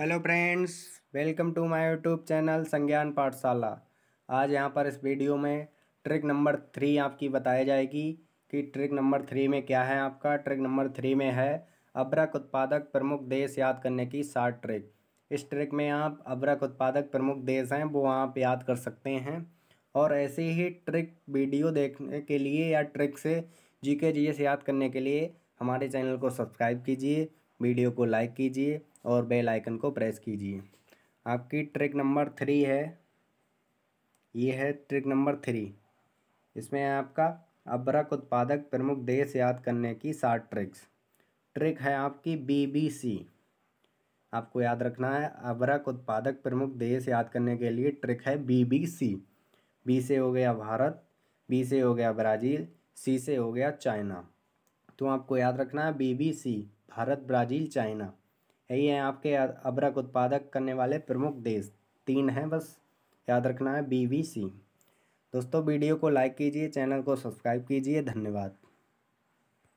hello friends welcome to my YouTube channel Sangyan Pathshala आज यहाँ पर इस वीडियो में ट्रिक नंबर थ्री आपकी बताई जाएगी कि ट्रिक नंबर थ्री में क्या है आपका ट्रिक नंबर थ्री में है अब्रक उत्पादक प्रमुख देश याद करने की सात ट्रिक इस ट्रिक में आप अब्रक उत्पादक प्रमुख देश हैं वो आप याद कर सकते हैं और ऐसे ही ट्रिक वीडियो देखने के लिए या ट्रिक से जी के याद करने के लिए हमारे चैनल को सब्सक्राइब कीजिए वीडियो को लाइक कीजिए और बेल आइकन को प्रेस कीजिए आपकी ट्रिक नंबर थ्री है ये है ट्रिक नंबर थ्री इसमें है आपका अब्रक उत्पादक प्रमुख देश याद करने की सात ट्रिक्स ट्रिक है आपकी बीबीसी आपको याद रखना है अब्रक उत्पादक प्रमुख देश याद करने के लिए ट्रिक है बीबीसी बी से हो गया भारत बी से हो गया ब्राज़ील सी से हो गया चाइना तो आपको याद रखना है बीबीसी भारत ब्राज़ील चाइना यही हैं आपके अबरक उत्पादक करने वाले प्रमुख देश तीन हैं बस याद रखना है बीवीसी दोस्तों वीडियो को लाइक कीजिए चैनल को सब्सक्राइब कीजिए धन्यवाद